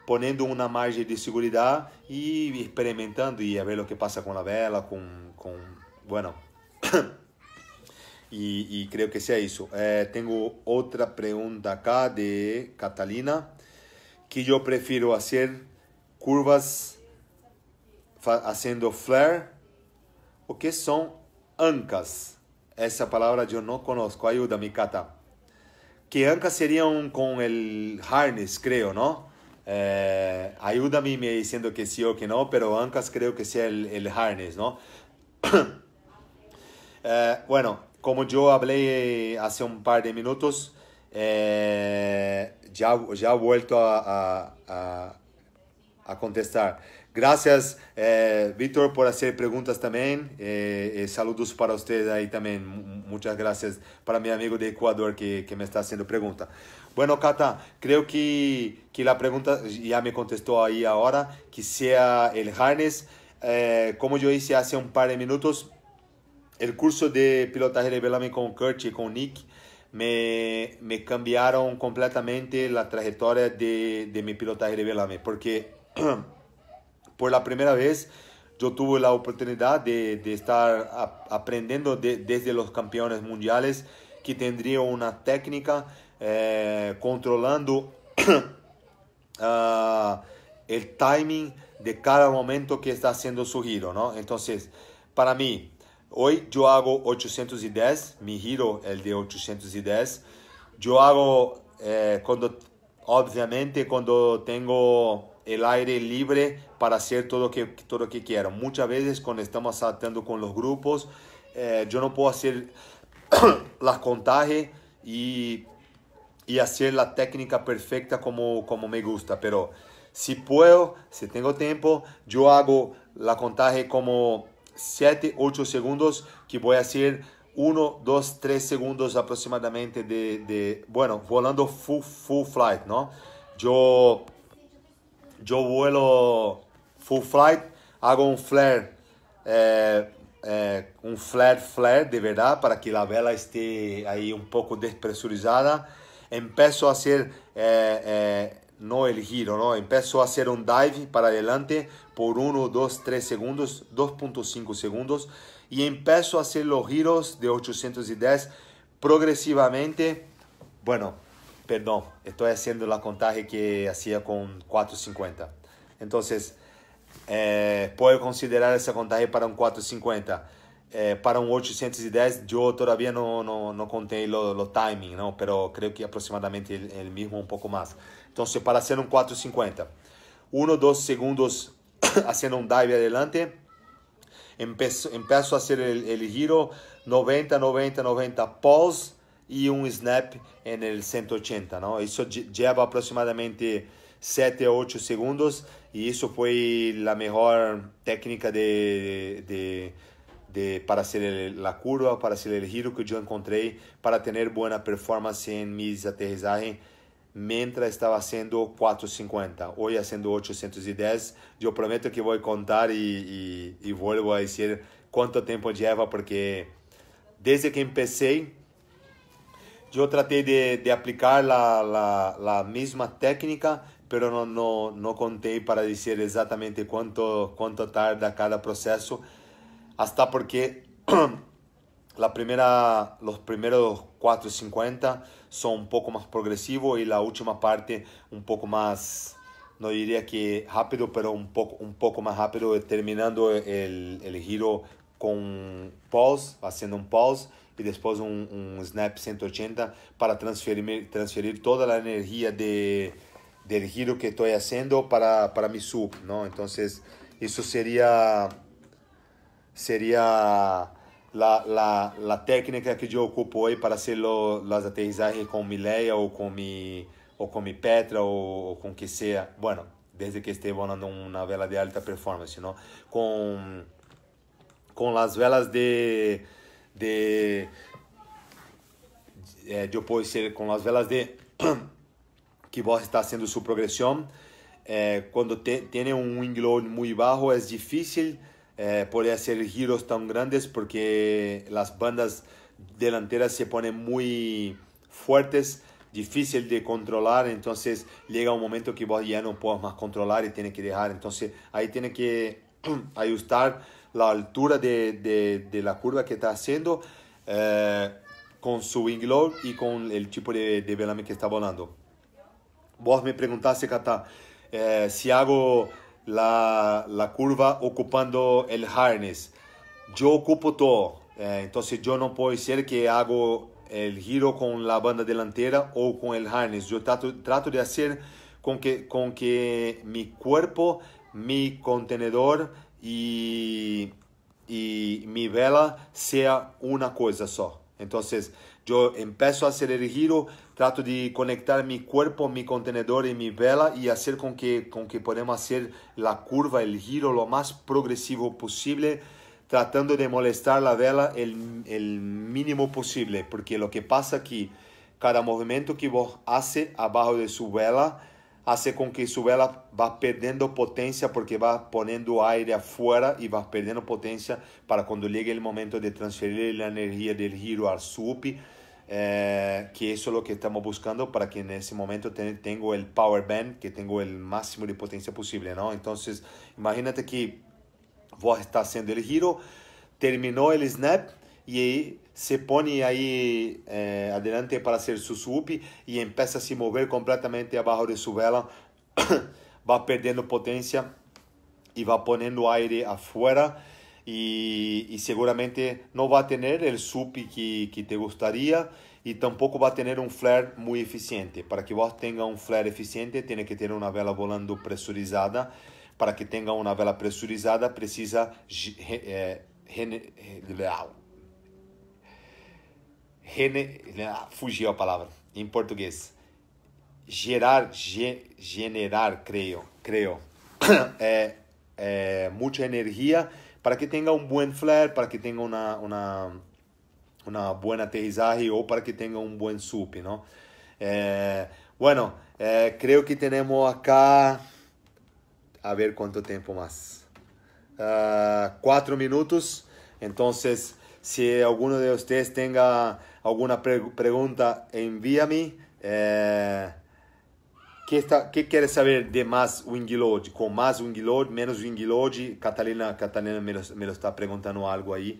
poniendo una margen de seguridad y experimentando y a ver lo que pasa con la vela, con, bueno. y, creo que sea eso. Eh, tengo otra pregunta acá de Catalina, que yo prefiero hacer curvas haciendo flare, o que son ancas. Esa palabra yo no conozco. Ayúdame, Kata. Que ancas sería con el harness, creo, ¿no? Eh, ayúdame me diciendo que sí o que no, pero ancas creo que sea el, harness, ¿no? Eh, bueno, como yo hablé eh, hace un par de minutos, eh, ya, ya he vuelto a, a, a contestar. Gracias, eh, Víctor, por hacer preguntas también. Eh, eh, saludos para ustedes ahí también. muchas gracias para mi amigo de Ecuador que, que me está haciendo pregunta. Bueno, Cata, creo que, que, la pregunta ya me contestó ahí ahora, que sea el harness. como yo hice hace un par de minutos, el curso de pilotaje de velame con Kurt y con Nick me, cambiaron completamente la trayectoria de, de mi pilotaje de velame porque... por la primera vez yo tuve la oportunidad de, estar aprendiendo desde los campeones mundiales que tendría una técnica eh, controlando ah, el timing de cada momento que está haciendo su giro, ¿no? Entonces, para mí, hoy yo hago 810, mi giro el de 810, yo hago eh, cuando, obviamente, cuando tengo el aire libre para hacer todo lo que, todo lo que quiera. Muchas veces cuando estamos saltando con los grupos, eh, yo no puedo hacer la contaje y, y, hacer la técnica perfecta como, como me gusta, pero si puedo, si tengo tiempo, yo hago la contaje como 7, 8 segundos, que voy a hacer 1, 2, 3 segundos aproximadamente de, de, bueno, volando full, full flight, ¿no? Yo yo vuelo full flight, hago un flare, eh, eh, un flare flare de verdad para que la vela esté ahí un poco despresurizada. Empiezo a hacer, eh, no el giro, ¿no? empiezo a hacer un dive para adelante por 1, 2, 3 segundos, 2.5 segundos y empiezo a hacer los giros de 810 progresivamente. Bueno, Perdón, estoy haciendo la contaje que hacía con 4.50. Entonces, eh, puedo considerar ese contaje para un 4.50. Eh, para un 810 yo todavía no, no, no conté el lo timing, ¿no? pero creo que aproximadamente el, mismo, un poco más. Entonces, para hacer un 4.50, 1 2 segundos haciendo un dive adelante. empiezo a hacer el, el giro 90, 90, 90, pause e um snap em 180, não? Isso leva aproximadamente 7 a 8 segundos e isso foi a melhor técnica de, de, de para ser a curva, para ser o giro que eu encontrei para ter boa performance em mis aterrissagem mientras estava sendo 450, hoje sendo 810. Eu prometo que vou contar e, e, e vou a dizer quanto tempo leva porque desde que comecei yo traté de, aplicar la, misma técnica, pero no, conté para decir exactamente cuánto, cuánto tarda cada proceso, hasta porque la primera, los primeros 4.50 son un poco más progresivos y la última parte un poco más, no diría que rápido, pero un poco, un poco más rápido, terminando el, el giro con pause, haciendo un pause e depois um, un Snap 180 para transferir, transferir toda a energia de, del giro que estou fazendo para, para mi sub, então Entonces, isso seria seria la, la, la técnica que eu ocupo hoje para ser los, los com con mi ou com con mi, ou com mi Petra o, o, con que seja. Bueno, desde que esté andando uma vela de alta performance, não com com as velas de... de, eh, yo puedo decir con las velas de que vos está haciendo su progresión. Eh, cuando tiene un wing load muy bajo es difícil eh, poder hacer giros tan grandes porque las bandas delanteras se ponen muy fuertes, difícil de controlar, entonces llega un momento que vos ya no puedes más controlar y tiene que dejar, entonces ahí tiene que ajustar la altura de, de, de la curva que está haciendo eh, con su wing load y con el tipo de, de velame que está volando. Vos me preguntaste, Cata, eh, si hago la, la, curva ocupando el harness. Yo ocupo todo, eh, entonces yo no puedo ser que hago el giro con la banda delantera o con el harness. Yo trato, trato de hacer con que, con que mi cuerpo, mi contenedor, y, mi vela sea una cosa só. Entonces yo empiezo a hacer el giro, trato de conectar mi cuerpo, mi contenedor y mi vela y hacer con que, con que podemos hacer la curva, el giro lo más progresivo posible, tratando de molestar la vela el, el mínimo posible, porque lo que pasa aquí, cada movimiento que vos hace abajo de su vela, hace con que su vela va perdiendo potencia porque va poniendo aire afuera y va perdiendo potencia para cuando llegue el momento de transferir la energía del giro al supe eh, que eso es lo que estamos buscando para que en ese momento tenga tengo el power band, que tengo el máximo de potencia posible, ¿no? Entonces, imagínate que vos estar haciendo el giro, terminó el snap, aí se põe aí é, adiante para ser su sweep e empieza a se mover completamente abaixo de sua vela, va perdendo potência e vai ponendo aire afuera e, seguramente não vai ter o el que, que, te gostaria e tampouco vai ter um flare muito eficiente. Para que você tenha um flare eficiente tem que ter uma vela volando pressurizada. Para que tenha uma vela pressurizada, precisa... Eh, gene, ah, la palabra. a palavra, em gerar, generar, creio, creo, eh, eh, Mucha energía. para que tenga un buen flare, para que tenga una una aterrizaje. O para que tenga un buen sup, ¿no? Eh, bueno, Creo que tenemos acá, a ver cuánto tiempo más. Ah, cuatro minutos, Entonces. Si alguno de ustedes tenga... alguna pre pregunta, envia-me. É... Eh, que, está, que quer saber de mais wing load? Com mais wing load, menos wing load? Catalina, Catalina me, me está perguntando algo aí.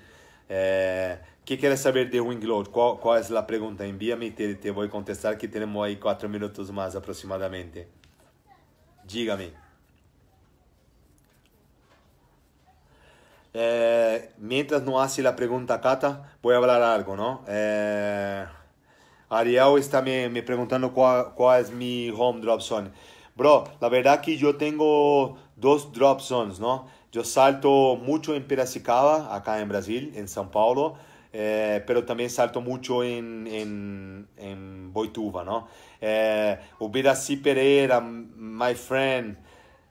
Eh, é, que quer saber de wing load? Qual, qual é a pergunta? Envia-me e te, te vou contestar que temos aí 4 minutos mais aproximadamente. Diga-me. Eh, mientras no hace la pregunta Cata, voy a hablar algo, ¿no? Eh, Ariel está me, preguntando cuál, es mi home drop zone. Bro, la verdad que yo tengo dos drop zones, ¿no? Yo salto mucho en Piracicaba, acá en Brasil, en São Paulo, eh, pero también salto mucho en, en, en Boituva, ¿no? Eh, Ubiraci Pereira, my friend,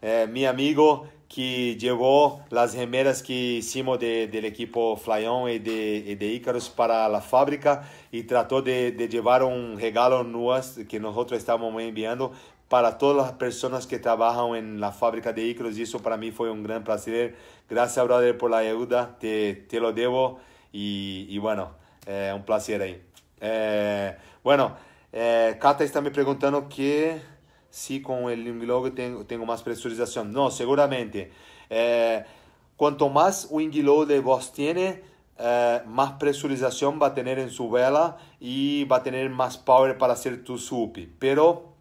eh, mi amigo, que llevó las remeras que hicimos del equipo Flyon y de, Icarus para la fábrica y trató de, llevar un regalo nuevo que nosotros estamos enviando para todas las personas que trabajan en la fábrica de Icarus. Y eso para mí fue un gran placer. Gracias, brother, por la ayuda. Te, te lo debo. Y, bueno, eh, un placer ahí. Eh, bueno, eh, Cata está me preguntando qué si con el Wing tengo, tengo más presurización. No, seguramente. Eh, cuanto más Wing de vos tiene, eh, más presurización va a tener en su vela y va a tener más power para hacer tu sup. Pero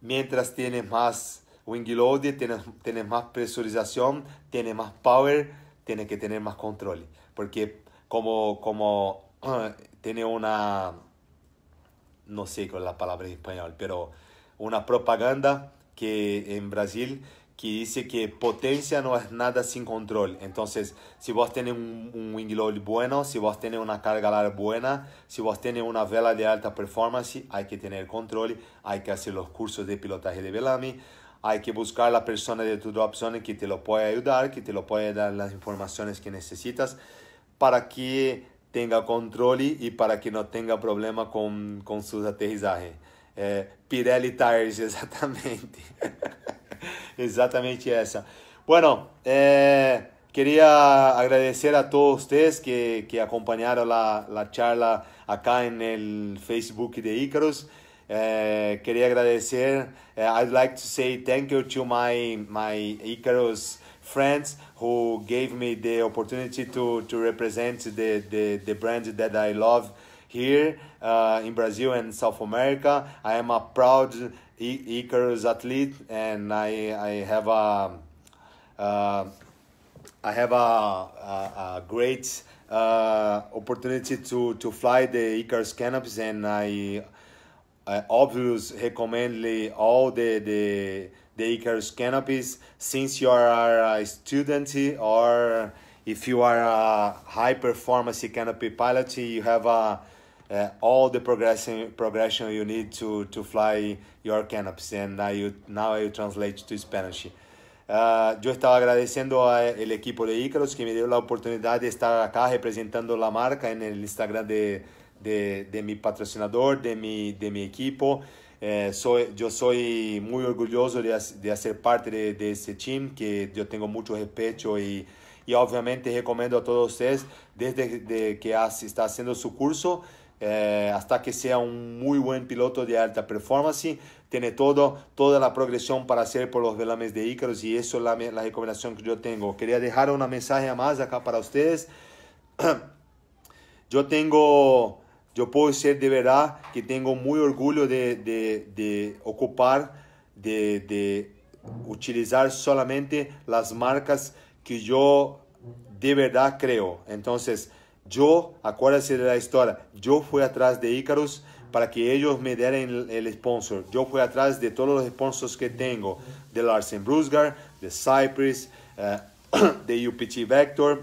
mientras tienes más wing load, tienes, más presurización, tienes más power, tienes que tener más control. Porque como, como tiene una, no sé con la palabra en español, pero una propaganda que en Brasil que dice que potencia no es nada sin control. Entonces, si vos tenés un, wing load bueno, si vos tenés una carga larga buena, si vos tenés una vela de alta performance, hay que tener control, hay que hacer los cursos de pilotaje de velami hay que buscar la persona de tu drop zone que te lo puede ayudar, que te lo puede dar las informaciones que necesitas para que tenga control y para que no tenga problema con, con sus aterrizajes. É, Pirelli Tires, exatamente. exatamente essa. Bueno, é, queria agradecer a todos vocês que, que a la, la, charla acá no Facebook de Icarus. É, queria agradecer. Uh, I'd like to say thank you to my my Icarus friends who gave me the opportunity to to represent the the, the brand that I love. here uh, in Brazil and South America. I am a proud Icarus athlete, and I I have a uh, I have a, a, a great uh, opportunity to to fly the Icarus canopies, and I I obviously recommend all the the the Icarus canopies since you are a student or if you are a high performance canopy pilot, you have a Uh, all the progressing progression you need to to fly your canopies and now you now translate to Spanish. Uh, yo estaba agradeciendo al equipo de Icarus que me dio la oportunidad de estar acá representando la marca en el Instagram de, de, mi patrocinador, de mi, de mi equipo. Uh, soy, yo soy muy orgulloso de, de hacer parte de, de, ese team, que yo tengo mucho respeto y, y obviamente recomiendo a todos ustedes, desde de que está haciendo su curso, eh, hasta que sea un muy buen piloto de alta performance. Tiene todo, toda la progresión para hacer por los velames de Icarus y eso es la, recomendación que yo tengo. Quería dejar una mensaje más acá para ustedes. Yo tengo, yo puedo ser de verdad que tengo muy orgullo de, ocupar, de utilizar solamente las marcas que yo de verdad creo. Entonces, yo, acuérdense de la historia, yo fui atrás de Icarus para que ellos me dieran el, sponsor. Yo fui atrás de todos los sponsors que tengo, de Larsen Brusgar, de Cypress, eh, de UPT Vector.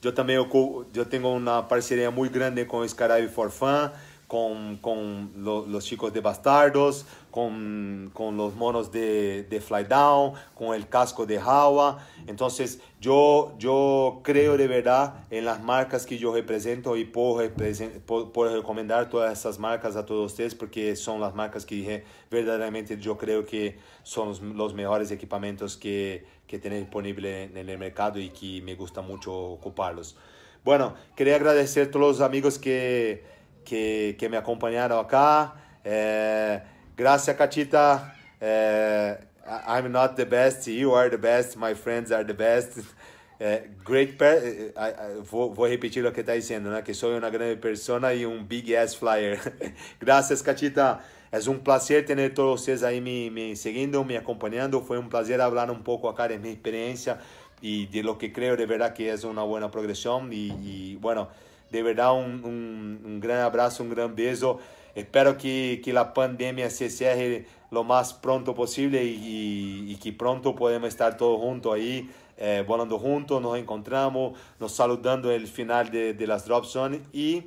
Yo también yo tengo una parcería muy grande con Scarab for Fun, con, los chicos de Bastardos, con, los monos de, fly down con el casco de Hawa. Entonces yo, yo creo de verdad en las marcas que yo represento y puedo, por, recomendar todas esas marcas a todos ustedes porque son las marcas que verdaderamente yo creo que son los, mejores equipamientos que, que disponibles disponible en el mercado y que me gusta mucho ocuparlos. Bueno, quería agradecer todos los amigos que, que, me acompañaron acá. Eh, Gracias, Catita. É, eh, I'm not the best, you are the best, my friends are the best. É, great per eh, vou, vou repetir o que está dizendo, né? Que sou uma grande persona e um big ass flyer. Graças Catita. É um prazer ter todos vocês aí me, me seguindo, me acompanhando. Foi um prazer falar um pouco acerca de minha experiência e de lo que creio de verdade que é uma boa progresión e, e, bueno, de verdade, um, un, un gran abrazo, un gran beso. Espero que, la pandemia se cierre lo más pronto posible y, que pronto podamos estar todos juntos ahí, eh, volando juntos, nos encontramos, nos saludando en el final de, las Drop Zone y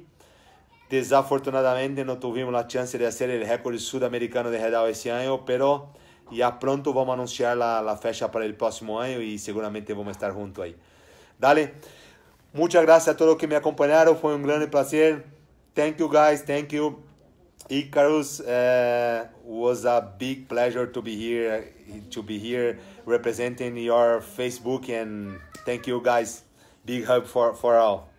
desafortunadamente no tuvimos la chance de hacer el récord sudamericano de redal este año, pero ya pronto vamos a anunciar la, la fecha para el próximo año y seguramente vamos a estar juntos ahí. Dale, muchas gracias a todos los que me acompañaron, fue un gran placer. Thank you guys, thank you. Icarus uh, was a big pleasure to be here to be here representing your Facebook and thank you guys. Big hug for for all.